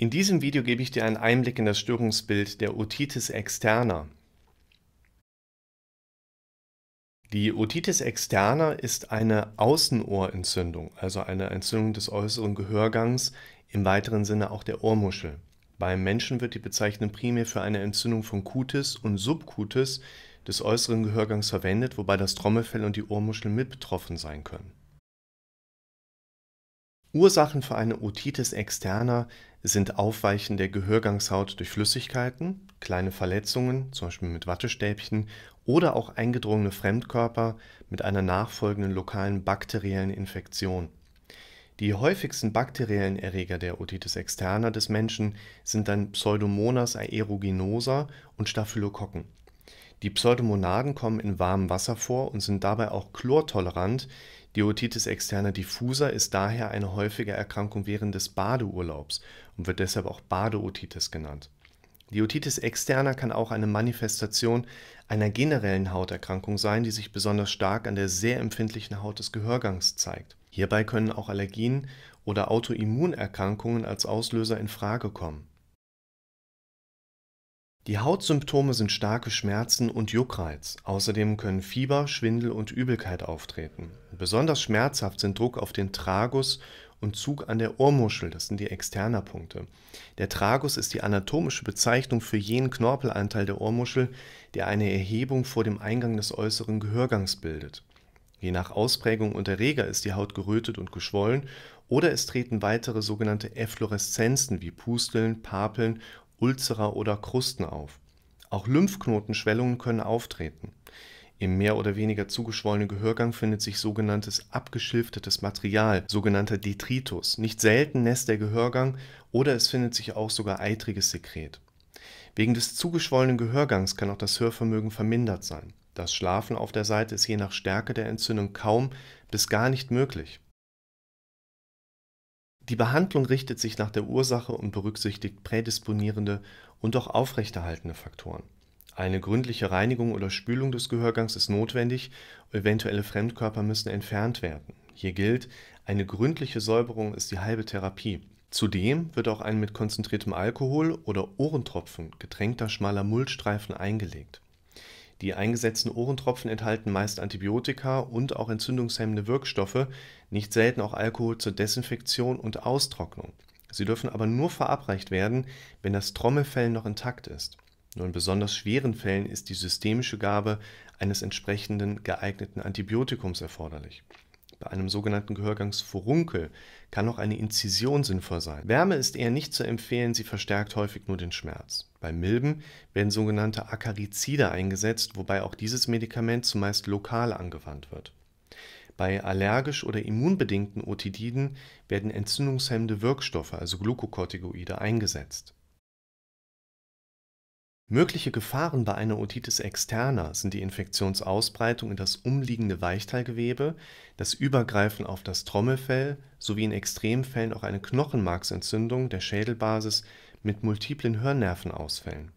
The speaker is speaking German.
In diesem Video gebe ich dir einen Einblick in das Störungsbild der Otitis externa. Die Otitis externa ist eine Außenohrentzündung, also eine Entzündung des äußeren Gehörgangs, im weiteren Sinne auch der Ohrmuschel. Beim Menschen wird die Bezeichnung primär für eine Entzündung von Kutis und Subkutis des äußeren Gehörgangs verwendet, wobei das Trommelfell und die Ohrmuschel mit betroffen sein können. Ursachen für eine Otitis externa sind Aufweichen der Gehörgangshaut durch Flüssigkeiten, kleine Verletzungen zum Beispiel mit Wattestäbchen) oder auch eingedrungene Fremdkörper mit einer nachfolgenden lokalen bakteriellen Infektion. Die häufigsten bakteriellen Erreger der Otitis externa des Menschen sind dann Pseudomonas aeruginosa und Staphylokokken die Pseudomonaden kommen in warmem Wasser vor und sind dabei auch chlortolerant, Diotitis externa diffusa ist daher eine häufige Erkrankung während des Badeurlaubs und wird deshalb auch Badeotitis genannt. Diotitis externa kann auch eine Manifestation einer generellen Hauterkrankung sein, die sich besonders stark an der sehr empfindlichen Haut des Gehörgangs zeigt. Hierbei können auch Allergien oder Autoimmunerkrankungen als Auslöser in Frage kommen. Die Hautsymptome sind starke Schmerzen und Juckreiz. Außerdem können Fieber, Schwindel und Übelkeit auftreten. Besonders schmerzhaft sind Druck auf den Tragus und Zug an der Ohrmuschel, das sind die Punkte. Der Tragus ist die anatomische Bezeichnung für jenen Knorpelanteil der Ohrmuschel, der eine Erhebung vor dem Eingang des äußeren Gehörgangs bildet. Je nach Ausprägung und Erreger ist die Haut gerötet und geschwollen oder es treten weitere sogenannte Effloreszenzen wie Pusteln, Papeln Ulzerer oder Krusten auf. Auch Lymphknotenschwellungen können auftreten. Im mehr oder weniger zugeschwollenen Gehörgang findet sich sogenanntes abgeschilftetes Material, sogenannter Detritus. Nicht selten nässt der Gehörgang oder es findet sich auch sogar eitriges Sekret. Wegen des zugeschwollenen Gehörgangs kann auch das Hörvermögen vermindert sein. Das Schlafen auf der Seite ist je nach Stärke der Entzündung kaum bis gar nicht möglich. Die Behandlung richtet sich nach der Ursache und berücksichtigt prädisponierende und auch aufrechterhaltende Faktoren. Eine gründliche Reinigung oder Spülung des Gehörgangs ist notwendig, eventuelle Fremdkörper müssen entfernt werden. Hier gilt, eine gründliche Säuberung ist die halbe Therapie. Zudem wird auch ein mit konzentriertem Alkohol oder Ohrentropfen getränkter schmaler Mullstreifen eingelegt die eingesetzten Ohrentropfen enthalten meist Antibiotika und auch entzündungshemmende Wirkstoffe, nicht selten auch Alkohol zur Desinfektion und Austrocknung. Sie dürfen aber nur verabreicht werden, wenn das Trommelfell noch intakt ist. Nur in besonders schweren Fällen ist die systemische Gabe eines entsprechenden geeigneten Antibiotikums erforderlich bei einem sogenannten Gehörgangsfurunkel kann auch eine Inzision sinnvoll sein. Wärme ist eher nicht zu empfehlen, sie verstärkt häufig nur den Schmerz. Bei Milben werden sogenannte Akarizide eingesetzt, wobei auch dieses Medikament zumeist lokal angewandt wird. Bei allergisch oder immunbedingten Otididen werden entzündungshemmende Wirkstoffe, also Glukokortikoide, eingesetzt. Mögliche Gefahren bei einer Otitis externa sind die Infektionsausbreitung in das umliegende Weichteilgewebe, das Übergreifen auf das Trommelfell sowie in Extremfällen auch eine Knochenmarksentzündung der Schädelbasis mit multiplen Hörnervenausfällen